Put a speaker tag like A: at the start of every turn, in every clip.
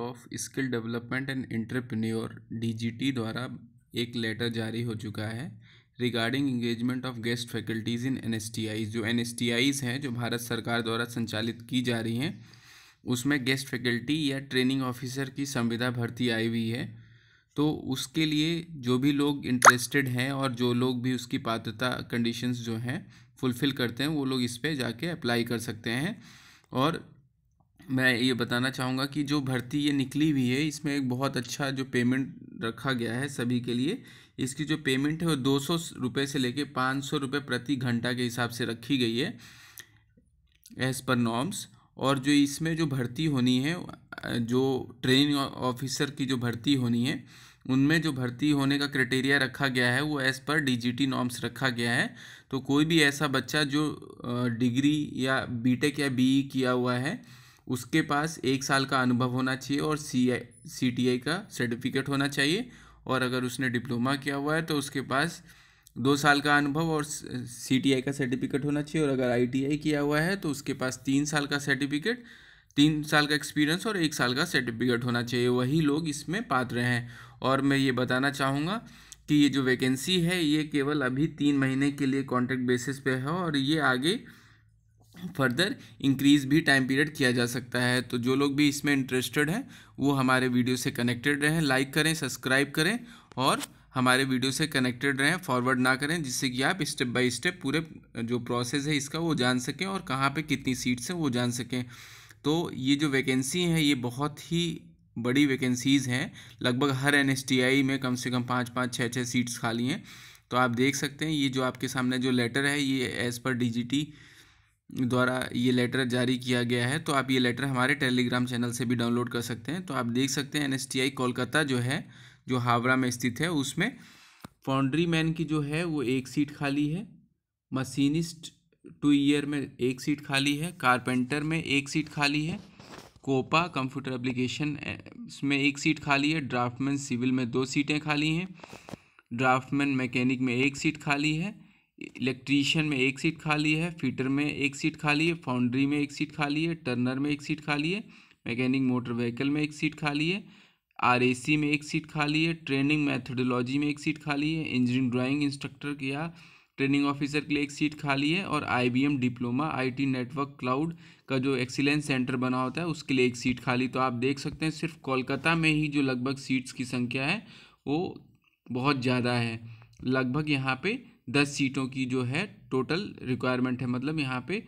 A: of skill development and entrepreneur DGT द्वारा एक letter जारी हो चुका है regarding engagement of guest faculties in एन जो एन हैं जो भारत सरकार द्वारा संचालित की जा रही हैं उसमें गेस्ट फैकल्टी या ट्रेनिंग ऑफिसर की संविदा भर्ती आई हुई है तो उसके लिए जो भी लोग इंटरेस्टेड हैं और जो लोग भी उसकी पात्रता कंडीशंस जो हैं फुलफ़िल करते हैं वो लोग इस पर जाके अप्लाई कर सकते हैं और मैं ये बताना चाहूँगा कि जो भर्ती ये निकली हुई है इसमें एक बहुत अच्छा जो पेमेंट रखा गया है सभी के लिए इसकी जो पेमेंट है वो दो सौ रुपये से लेके पाँच सौ रुपये प्रति घंटा के हिसाब से रखी गई है एज़ पर नॉर्म्स और जो इसमें जो भर्ती होनी है जो ट्रेनिंग ऑफिसर की जो भर्ती होनी है उनमें जो भर्ती होने का क्राइटेरिया रखा गया है वो एज़ पर डीजीटी नॉर्म्स रखा गया है तो कोई भी ऐसा बच्चा जो डिग्री या बीटेक या बीई e किया हुआ है उसके पास एक साल का अनुभव होना चाहिए और सी आई सी टी आई का सर्टिफिकेट होना चाहिए और अगर उसने डिप्लोमा किया हुआ है तो उसके पास दो साल का अनुभव और सी टी आई का सर्टिफिकेट होना चाहिए और अगर आई टी आई किया हुआ है तो उसके पास तीन साल का सर्टिफिकेट तीन साल का एक्सपीरियंस और एक साल का सर्टिफिकेट होना चाहिए वही लोग इसमें पात्र हैं और मैं ये बताना चाहूँगा कि ये जो वैकेंसी है ये केवल अभी तीन महीने के लिए कॉन्ट्रैक्ट बेसिस पे है और ये आगे फर्दर इंक्रीज़ भी टाइम पीरियड किया जा सकता है तो जो लोग भी इसमें इंटरेस्टेड हैं वो हमारे वीडियो से कनेक्टेड रहें लाइक करें सब्सक्राइब करें और हमारे वीडियो से कनेक्टेड रहें फॉरवर्ड ना करें जिससे कि आप स्टेप बाय स्टेप पूरे जो प्रोसेस है इसका वो जान सकें और कहाँ पे कितनी सीट्स हैं वो जान सकें तो ये जो वैकेंसी है ये बहुत ही बड़ी वैकेंसीज़ हैं लगभग हर एन में कम से कम पाँच पाँच छः छः सीट्स खाली हैं तो आप देख सकते हैं ये जो आपके सामने जो लेटर है ये एज़ पर डी द्वारा ये लेटर जारी किया गया है तो आप ये लेटर हमारे टेलीग्राम चैनल से भी डाउनलोड कर सकते हैं तो आप देख सकते हैं एन कोलकाता जो है जो हावड़ा में स्थित है उसमें फाउंड्री मैन की जो है वो एक सीट खाली है मशीनिस्ट टू ईयर में एक सीट खाली है कारपेंटर में एक सीट खाली है कोपा कंप्यूटर एप्लीकेशन में एक सीट खाली है ड्राफ्टमैन सिविल में दो सीटें खाली हैं ड्राफ्टमैन मैकेनिक में एक सीट खाली है इलेक्ट्रीशियन में एक सीट खाली है फीटर में एक सीट खाली है फाउंड्री में एक सीट खाली है टर्नर में एक सीट खाली है मैकेनिक मोटर व्हीकल में एक सीट खाली है आरएसी में एक सीट खाली है ट्रेनिंग मैथडोलॉजी में एक सीट खाली है इंजीनियरिंग ड्राइंग इंस्ट्रक्टर या ट्रेनिंग ऑफिसर के लिए एक सीट खाली है और I diploma I network cloud का जो एक्सीलेंस सेंटर बना होता है उसके लिए एक सीट खाली तो आप देख सकते हैं सिर्फ कोलकाता में ही जो लगभग सीट्स की संख्या है वो बहुत ज़्यादा है लगभग यहाँ पर दस सीटों की जो है टोटल रिक्वायरमेंट है मतलब यहाँ पे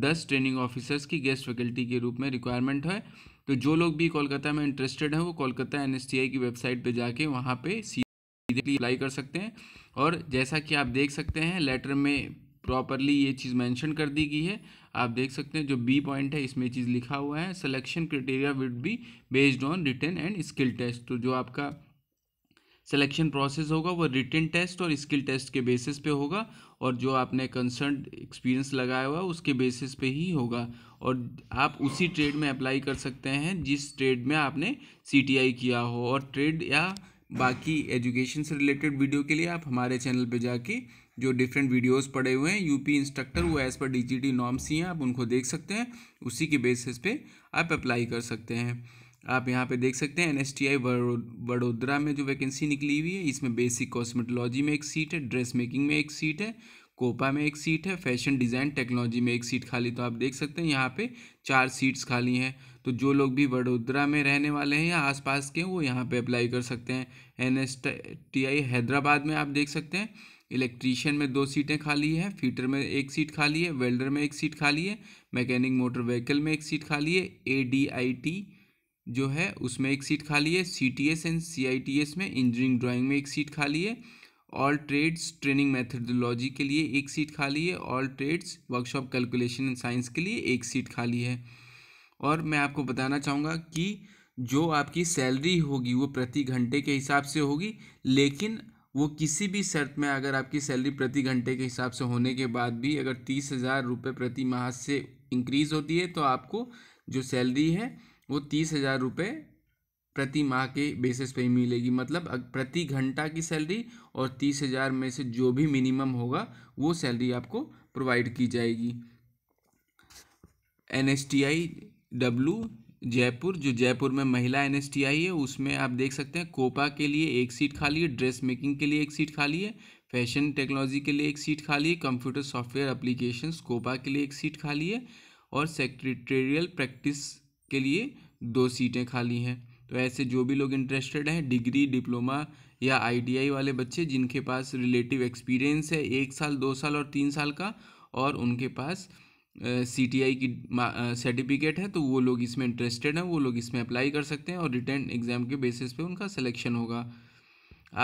A: दस ट्रेनिंग ऑफिसर्स की गेस्ट फैकल्टी के रूप में रिक्वायरमेंट है तो जो लोग भी कोलकाता में इंटरेस्टेड हैं वो कोलकाता एन की वेबसाइट पे जाके वहाँ पे सीधे अप्लाई कर सकते हैं और जैसा कि आप देख सकते हैं लेटर में प्रॉपरली ये चीज़ मैंशन कर दी गई है आप देख सकते हैं जो बी पॉइंट है इसमें चीज़ लिखा हुआ है selection criteria with be based on written and skill test तो जो आपका सिलेक्शन प्रोसेस होगा वो रिटर्न टेस्ट और स्किल टेस्ट के बेसिस पे होगा और जो आपने कंसर्न एक्सपीरियंस लगाया हुआ उसके बेसिस पे ही होगा और आप उसी ट्रेड में अप्लाई कर सकते हैं जिस ट्रेड में आपने सी किया हो और ट्रेड या बाकी एजुकेशन से रिलेटेड वीडियो के लिए आप हमारे चैनल पे जाके जो डिफरेंट वीडियोस पड़े हुए हैं यूपी इंस्ट्रक्टर वो एज़ पर डीजीटी नॉर्म्स ही हैं आप उनको देख सकते हैं उसी के बेसिस पे आप अप्लाई कर सकते हैं आप यहाँ पे देख सकते हैं N S T I Vadodara में जो वैकेंसी निकली हुई है इसमें बेसिक कॉस्मेटोलॉजी में एक सीट है ड्रेस मेकिंग में एक सीट है कोपा में एक सीट है फैशन डिज़ाइन टेक्नोलॉजी में एक सीट खाली तो आप देख सकते हैं यहाँ पे चार सीट्स खाली हैं तो जो लोग भी वडोदरा में रहने वाले हैं या आसपास के वो यहाँ पे अप्लाई कर सकते हैं N S T I Hyderabad में आप देख सकते हैं इलेक्ट्रीशियन में दो सीटें खाली हैं फीटर में एक सीट खाली है वेल्डर में एक सीट खाली है मैकेनिक मोटर व्हीकल में एक सीट खाली है ए डी आई टी जो है उसमें एक सीट खाली है C T S and C I T S में इंजीनियरिंग ड्राइंग में एक सीट खाली है ऑल ट्रेड्स ट्रेनिंग मैथडोलॉजी के लिए एक सीट खाली है all trades workshop calculation and science के लिए एक सीट खाली है और मैं आपको बताना चाहूँगा कि जो आपकी सैलरी होगी वो प्रति घंटे के हिसाब से होगी लेकिन वो किसी भी शर्त में अगर आपकी सैलरी प्रति घंटे के हिसाब से होने के बाद भी अगर तीस हज़ार रुपये प्रति माह से इंक्रीज़ होती है तो आपको जो सैलरी है वो तीस हज़ार रुपये प्रति माह के बेसिस पे ही मिलेगी मतलब प्रति घंटा की सैलरी और तीस हज़ार में से जो भी मिनिमम होगा वो सैलरी आपको प्रोवाइड की जाएगी N S T I W Jaipur जो जयपुर में महिला एन एस टी आई है उसमें आप देख सकते हैं कोपा के लिए एक सीट खाली है ड्रेस मेकिंग के लिए एक सीट खाली है फैशन टेक्नोलॉजी के लिए एक सीट खाली है कंप्यूटर सॉफ्टवेयर अप्लीकेशन कोपा के लिए एक सीट खाली है और सेक्रेटेरियल प्रैक्टिस के लिए दो सीटें खाली हैं तो ऐसे जो भी लोग इंटरेस्टेड हैं डिग्री डिप्लोमा या आईटीआई वाले बच्चे जिनके पास रिलेटिव एक्सपीरियंस है एक साल दो साल और तीन साल का और उनके पास सी टी आई की सर्टिफिकेट है तो वो लोग इसमें इंटरेस्टेड हैं वो लोग इसमें अप्लाई कर सकते हैं और रिटर्न एग्ज़ाम के बेसिस पे उनका सिलेक्शन होगा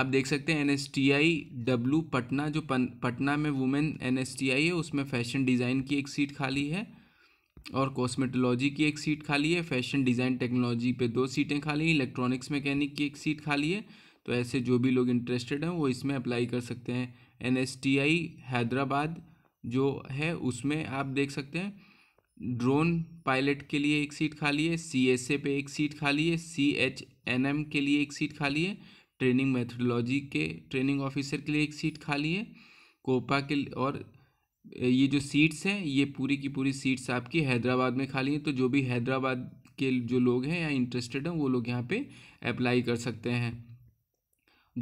A: आप देख सकते हैं N S T I W Patna जो पटना में women N S T I है उसमें फैशन डिज़ाइन की एक सीट खाली है और कॉस्मेटोलॉजी की एक सीट खाली है फैशन डिज़ाइन टेक्नोलॉजी पे दो सीटें खाली हैं इलेक्ट्रॉनिक्स मैकेनिक की एक सीट खाली है तो ऐसे जो भी लोग इंटरेस्टेड हैं वो इसमें अप्लाई कर सकते हैं एन हैदराबाद जो है उसमें आप देख सकते हैं ड्रोन पायलट के लिए एक सीट खाली है सी एस ए पे एक सीट खाली है सी एच एन एम के लिए एक सीट खाली है ट्रेनिंग मेथडोलॉजी के ट्रेनिंग ऑफिसर के लिए एक सीट खाली है कोपा के और ये जो सीट्स हैं ये पूरी की पूरी सीट्स आपकी हैदराबाद में खाली हैं तो जो भी हैदराबाद के जो लोग हैं या इंटरेस्टेड हैं वो लोग यहाँ पे अप्लाई कर सकते हैं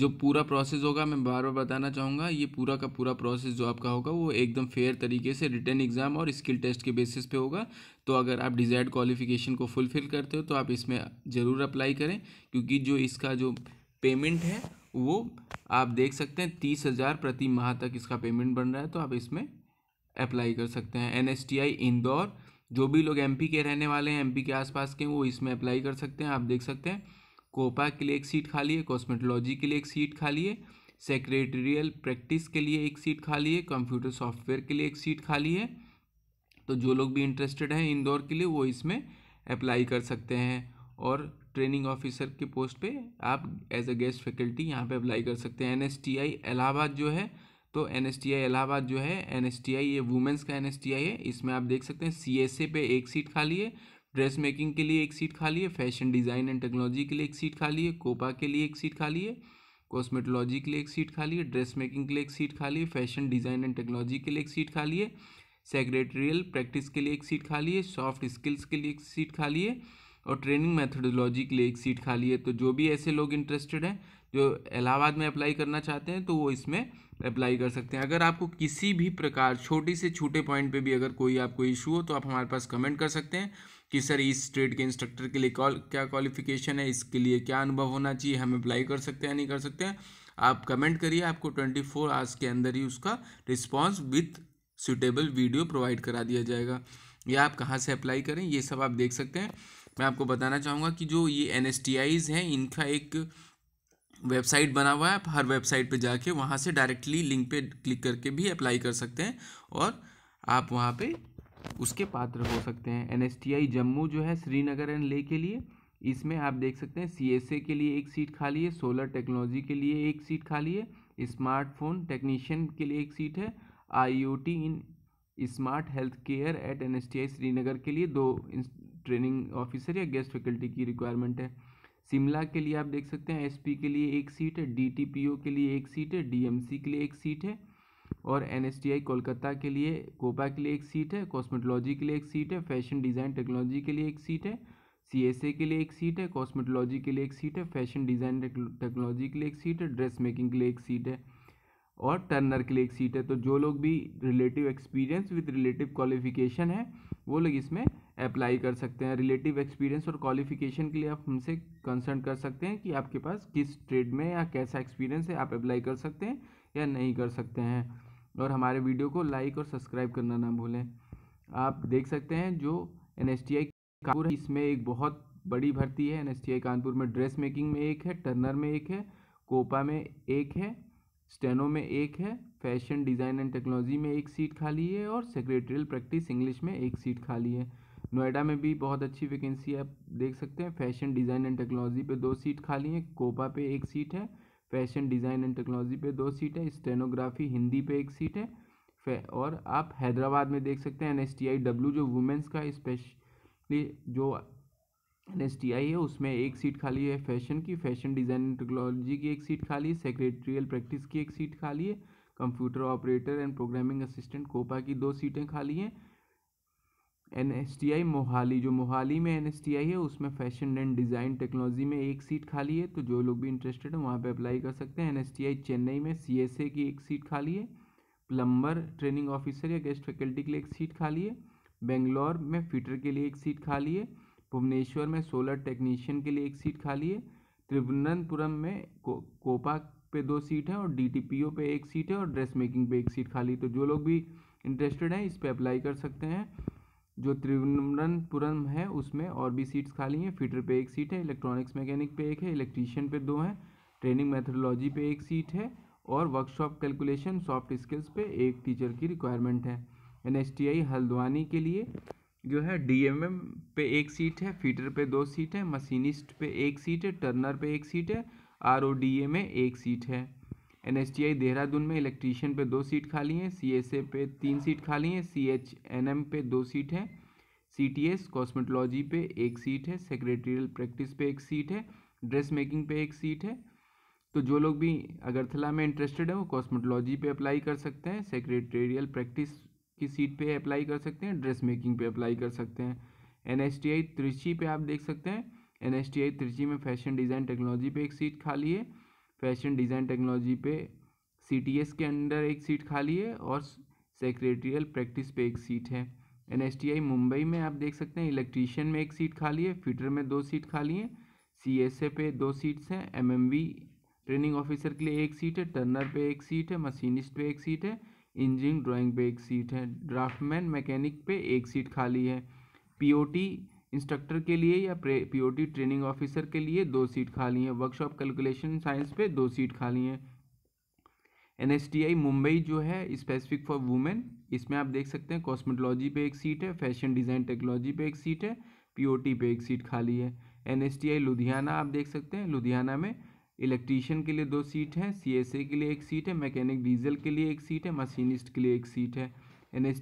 A: जो पूरा प्रोसेस होगा मैं बार बार बताना चाहूँगा ये पूरा का पूरा प्रोसेस जो आपका होगा वो एकदम फेयर तरीके से रिटर्न एग्ज़ाम और स्किल टेस्ट के बेसिस पे होगा तो अगर आप डिज़ायर्ड क्वालिफिकेशन को फुलफ़िल करते हो तो आप इसमें ज़रूर अप्लाई करें क्योंकि जो इसका जो पेमेंट है वो आप देख सकते हैं तीस हज़ार प्रति माह तक इसका पेमेंट बन रहा है तो आप इसमें अप्लाई कर सकते हैं एन इंदौर जो भी लोग एमपी के रहने वाले हैं एमपी के आसपास के वो इसमें अप्लाई कर सकते हैं आप देख सकते हैं कोपा के लिए एक सीट खाली है कॉस्मेटोलॉजी के लिए एक सीट खाली है सेक्रेटरियल प्रैक्टिस के लिए एक सीट खाली है कंप्यूटर सॉफ्टवेयर के लिए एक सीट खाली है तो जो लोग भी इंटरेस्टेड हैं इंदौर के लिए वो इसमें अप्लाई कर सकते हैं और ट्रेनिंग ऑफिसर के पोस्ट पे आप एज अ गेस्ट फैकल्टी यहाँ पे अप्लाई कर सकते हैं एन इलाहाबाद जो है तो एन इलाहाबाद जो है एन ये वुमेंस का एन है इसमें आप देख सकते हैं सी पे एक सीट खाली है ड्रेस मेकिंग के लिए एक सीट खाली है फैशन डिज़ाइन एंड टेक्नोलॉजी के लिए एक सीट खाली है कोपा के लिए एक सीट खाली है कॉस्मेटोलॉजी के लिए एक सीट खाली है ड्रेस मेकिंग के लिए एक सीट खाली है फैशन डिज़ाइन एंड टेक्नोलॉजी के लिए एक सीट खाली है सेक्रेटरियल प्रैक्टिस के लिए एक सीट खाली है सॉफ्ट स्किल्स के लिए एक सीट खाली है और ट्रेनिंग मैथडोलॉजी के लिए एक सीट खाली है तो जो भी ऐसे लोग इंटरेस्टेड हैं जो इलाहाबाद में अप्लाई करना चाहते हैं तो वो इसमें अप्लाई कर सकते हैं अगर आपको किसी भी प्रकार छोटी से छोटे पॉइंट पे भी अगर कोई आपको इशू हो तो आप हमारे पास कमेंट कर सकते हैं कि सर इस ट्रेड के इंस्ट्रक्टर के लिए क्या क्वालिफिकेशन है इसके लिए क्या अनुभव होना चाहिए हम अप्लाई कर सकते हैं नहीं कर सकते हैं आप कमेंट करिए आपको ट्वेंटी फोर आवर्स के अंदर ही उसका response with suitable video provide करा दिया जाएगा या आप कहाँ से अप्लाई करें ये सब आप देख सकते हैं मैं आपको बताना चाहूँगा कि जो ये एन हैं इनका एक वेबसाइट बना हुआ है आप हर वेबसाइट पे जाके वहाँ से डायरेक्टली लिंक पे क्लिक करके भी अप्लाई कर सकते हैं और आप वहाँ पे उसके पात्र हो सकते हैं एन जम्मू जो है श्रीनगर एंड ले के लिए इसमें आप देख सकते हैं सी के लिए एक सीट खाली है सोलर टेक्नोलॉजी के लिए एक सीट खाली है स्मार्टफोन टेक्नीशियन के लिए एक सीट है I in smart health care at N Srinagar के लिए दो ट्रेनिंग ऑफिसर या गेस्ट फैकल्टी की रिक्वायरमेंट है शिमला के लिए आप देख सकते हैं एसपी के लिए एक सीट है डीटीपीओ के लिए एक सीट है डीएमसी के लिए एक सीट है और एनएसटीआई कोलकाता के लिए कोपा के लिए एक सीट है कॉस्मेटोलॉजी के लिए एक सीट है फैशन डिज़ाइन टेक्नोलॉजी के लिए एक सीट है सी के लिए एक सीट है कॉस्मेटोलॉजी के लिए एक सीट है फैशन डिज़ाइन टेक्नोलॉजी के लिए एक सीट है ड्रेस मेकिंग के लिए एक सीट है और टर्नर के लिए एक सीट है तो जो लोग भी relative experience with relative qualification है वो लोग इसमें अप्लाई कर सकते हैं रिलेटिव एक्सपीरियंस और क्वालिफिकेशन के लिए आप हमसे कंसर्न कर सकते हैं कि आपके पास किस ट्रेड में या कैसा एक्सपीरियंस है आप अप्लाई कर सकते हैं या नहीं कर सकते हैं और हमारे वीडियो को लाइक और सब्सक्राइब करना ना भूलें आप देख सकते हैं जो N S T I Kanpur इसमें एक बहुत बड़ी भर्ती है N S T I Kanpur में ड्रेस मेकिंग में एक है टर्नर में एक है कोपा में एक है स्टेनो में एक है फैशन डिज़ाइन एंड टेक्नोलॉजी में एक सीट खाली है और सेक्रेटरियल प्रैक्टिस इंग्लिश में एक सीट खाली है नोएडा में भी बहुत अच्छी वैकेंसी आप देख सकते हैं फैशन डिज़ाइन एंड टेक्नोलॉजी पे दो सीट खाली हैं कोपा पे एक सीट है फैशन डिज़ाइन एंड टेक्नोलॉजी पे दो सीट है स्टेनोग्राफी हिंदी पे एक सीट है और आप हैदराबाद में देख सकते हैं N S T I W जो वुमेंस का स्पेशली जो एन एस टी आई है उसमें एक सीट खाली है फैशन की फैशन डिज़ाइन एंड टेक्नोलॉजी की एक सीट खाली है सेक्रेटरियल प्रैक्टिस की एक सीट खाली है computer operator and programming assistant COPA की दो सीटें खाली हैं एन मोहाली जो मोहाली में एन है उसमें फैशन एंड डिज़ाइन टेक्नोलॉजी में एक सीट खाली है तो जो लोग भी इंटरेस्टेड हैं वहाँ पे अप्लाई कर सकते हैं एन चेन्नई में सी की एक सीट खाली है प्लम्बर ट्रेनिंग ऑफिसर या गेस्ट फैकल्टी के लिए एक सीट खाली है बेंगलोर में फिटर के लिए एक सीट खाली है भुवनेश्वर में सोलर टेक्नीशियन के लिए एक सीट खाली है त्रिवनंतपुरम में को, कोपा पे दो सीट है और डीटीपीओ पे एक सीट है और ड्रेस मेकिंग पे एक सीट खाली तो जो लोग भी इंटरेस्टेड हैं इस पर अप्लाई कर सकते हैं जो त्रिवनपुरम है उसमें और भी सीट्स खाली हैं फीटर पे एक सीट है इलेक्ट्रॉनिक्स मैकेनिक पे एक है इलेक्ट्रीशियन पे दो हैं ट्रेनिंग मैथडोलॉजी पे एक सीट है और वर्कशॉप कैलकुलेशन सॉफ्ट स्किल्स पे एक टीचर की रिक्वायरमेंट है एन हल्द्वानी के लिए जो है डी पे एक सीट है फीटर पर दो सीट है मशीनिस्ट पर एक सीट है टर्नर पर एक सीट है आर में एक सीट है N S T I Dehradun में इलेक्ट्रीशियन पे दो सीट खाली हैं सी एस ए पे तीन सीट खाली हैं सी एच एन एम पे दो सीट हैं सी टी एस कॉस्मेटोलॉजी पे एक सीट है सेक्रेटरियल प्रैक्टिस पे एक सीट है ड्रेस मेकिंग पे एक सीट है तो जो लोग भी अगरथला में इंटरेस्टेड है वो कॉस्मेटोलॉजी पे अप्लाई कर सकते हैं सेक्रेटेरियल प्रैक्टिस की सीट पे अप्लाई कर सकते हैं ड्रेस मेकिंग पे अप्लाई कर सकते हैं एन एस टी आई तिरछी पर आप देख सकते हैं एन एस टी आई तिरछी में फैशन डिज़ाइन टेक्नोलॉजी पे एक सीट खाली है फैशन डिज़ाइन टेक्नोलॉजी पे सी के अंडर एक सीट खाली है और सेक्रेटरियल प्रैक्टिस पे एक सीट है एन मुंबई में आप देख सकते हैं इलेक्ट्रीशियन में एक सीट खाली है फिटर में दो सीट खाली हैं सी पे दो सीट्स हैं एम ट्रेनिंग ऑफिसर के लिए एक सीट है टर्नर पे एक सीट है मशीनिस्ट पे एक सीट है इंजीनियर ड्राइंग पे एक सीट है ड्राफ्टमैन मैकेनिक पे एक सीट खाली है पी इंस्ट्रक्टर के लिए या पीओटी ट्रेनिंग ऑफिसर के लिए दो सीट खाली हैं वर्कशॉप कैलकुलेशन साइंस पे दो सीट खाली हैं एनएसटीआई मुंबई जो है स्पेसिफिक फॉर वुमेन इसमें आप देख सकते हैं कॉस्मेटोलॉजी पे एक सीट है फैशन डिज़ाइन टेक्नोलॉजी पे एक सीट है पीओटी पे एक सीट खाली है एनएसटीआई लुधियाना आप देख सकते हैं लुधियाना में इलेक्ट्रीशियन के लिए दो सीट हैं सी के लिए एक सीट है मैकेनिक डीजल के लिए एक सीट है मशीनिस्ट के लिए एक सीट है एन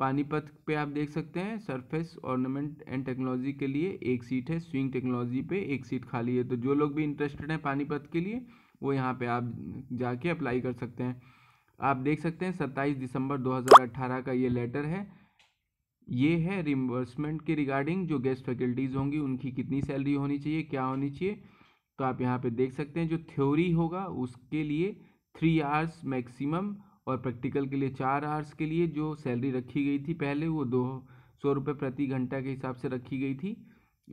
A: पानीपत पे आप देख सकते हैं सरफेस ऑर्नामेंट एंड टेक्नोलॉजी के लिए एक सीट है स्विंग टेक्नोलॉजी पे एक सीट खाली है तो जो लोग भी इंटरेस्टेड हैं पानीपत के लिए वो यहाँ पे आप जाके अप्लाई कर सकते हैं आप देख सकते हैं सत्ताईस दिसंबर 2018 का ये लेटर है ये है रिम्बर्समेंट के रिगार्डिंग जो गेस्ट फैकल्टीज़ होंगी उनकी कितनी सैलरी होनी चाहिए क्या होनी चाहिए तो आप यहाँ पर देख सकते हैं जो थ्योरी होगा उसके लिए थ्री आवर्स मैक्सिमम और प्रैक्टिकल के लिए चार आवर्स के लिए जो सैलरी रखी गई थी पहले वो दो सौ रुपये प्रति घंटा के हिसाब से रखी गई थी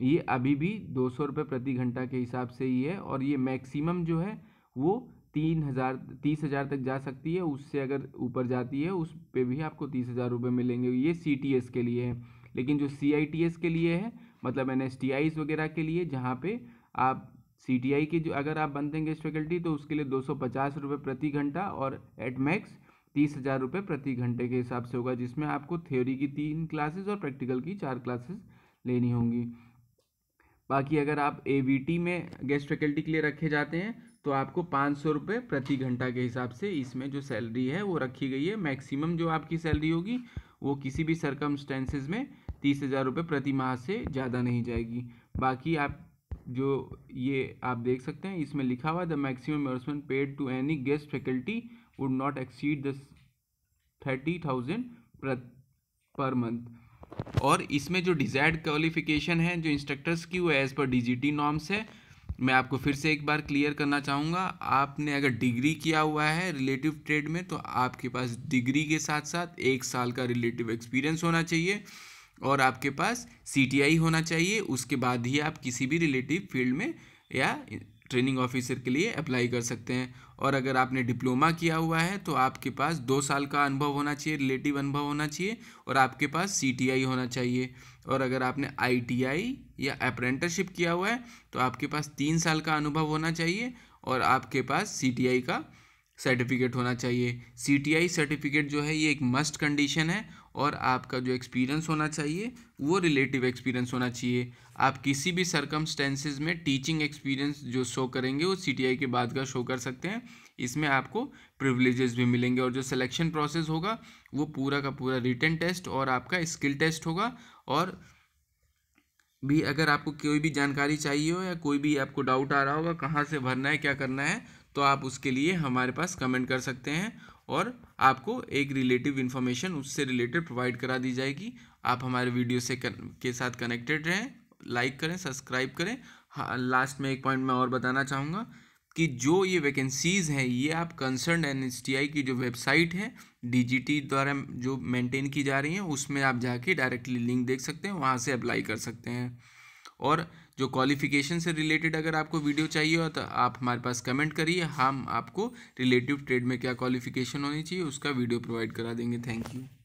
A: ये अभी भी दो सौ रुपये प्रति घंटा के हिसाब से ही है और ये मैक्सिमम जो है वो तीन हज़ार तीस हज़ार तक जा सकती है उससे अगर ऊपर जाती है उस पर भी आपको तीस हज़ार रुपये मिलेंगे ये सी टी एस के लिए है लेकिन जो सी आई टी एस के लिए है मतलब एन एस टी आईज वगैरह के लिए जहाँ पे आप सी टी आई की जो अगर आप बनते हैं गेस्ट फैकल्टी तो उसके लिए दो सौ पचास रुपये प्रति घंटा और एट मैक्स तीस हज़ार रुपये प्रति घंटे के हिसाब से होगा जिसमें आपको थ्योरी की तीन क्लासेस और प्रैक्टिकल की चार क्लासेस लेनी होंगी बाकी अगर आप ए में गेस्ट फैकल्टी के लिए रखे जाते हैं तो आपको पाँच सौ रुपये प्रति घंटा के हिसाब से इसमें जो सैलरी है वो रखी गई है मैक्सिमम जो आपकी सैलरी होगी वो किसी भी सरकमस्टेंसेज में तीस हज़ार रुपये प्रति माह से ज़्यादा नहीं जाएगी बाकी आप जो ये आप देख सकते हैं इसमें लिखा हुआ the maximum advertisement paid to any guest faculty would not exceed this thirty thousand per month और इसमें जो डिज़ायर्ड क्वालिफिकेशन है जो इंस्ट्रक्टर्स की वो एज़ पर डीजीटी नॉर्म्स है मैं आपको फिर से एक बार क्लियर करना चाहूँगा आपने अगर डिग्री किया हुआ है रिलेटिव ट्रेड में तो आपके पास डिग्री के साथ साथ एक साल का रिलेटिव एक्सपीरियंस होना चाहिए और आपके पास सी होना चाहिए उसके बाद ही आप किसी भी रिलेटिव फील्ड में या ट्रेनिंग ऑफिसर के लिए अप्लाई कर सकते हैं और अगर आपने डिप्लोमा किया हुआ है तो आपके पास दो साल का अनुभव होना चाहिए रिलेटिव अनुभव होना चाहिए और आपके पास सी होना चाहिए और अगर आपने आई या अप्रेंटरशिप किया हुआ है तो आपके पास तीन साल का अनुभव होना चाहिए और आपके पास सी का सर्टिफिकेट होना चाहिए सी सर्टिफिकेट जो है ये एक मस्ट कंडीशन है और आपका जो एक्सपीरियंस होना चाहिए वो रिलेटिव एक्सपीरियंस होना चाहिए आप किसी भी सरकमस्टेंसेज में टीचिंग एक्सपीरियंस जो शो करेंगे वो सी के बाद का शो कर सकते हैं इसमें आपको प्रिविलेजेस भी मिलेंगे और जो सिलेक्शन प्रोसेस होगा वो पूरा का पूरा रिटर्न टेस्ट और आपका स्किल टेस्ट होगा और भी अगर आपको कोई भी जानकारी चाहिए हो या कोई भी आपको डाउट आ रहा होगा कहाँ से भरना है क्या करना है तो आप उसके लिए हमारे पास कमेंट कर सकते हैं और आपको एक रिलेटिव इन्फॉर्मेशन उससे रिलेटेड प्रोवाइड करा दी जाएगी आप हमारे वीडियो से कर, के साथ कनेक्टेड रहें लाइक करें सब्सक्राइब करें हाँ लास्ट में एक पॉइंट मैं और बताना चाहूँगा कि जो ये वैकेंसीज़ हैं ये आप कंसर्न एन की जो वेबसाइट है डीजीटी द्वारा जो मेंटेन की जा रही है उसमें आप जाके डायरेक्टली लिंक देख सकते हैं वहाँ से अप्लाई कर सकते हैं और जो क्वालिफिकेशन से रिलेटेड अगर आपको वीडियो चाहिए हो तो आप हमारे पास कमेंट करिए हम आपको रिलेटिव ट्रेड में क्या क्वालिफिकेशन होनी चाहिए उसका वीडियो प्रोवाइड करा देंगे थैंक यू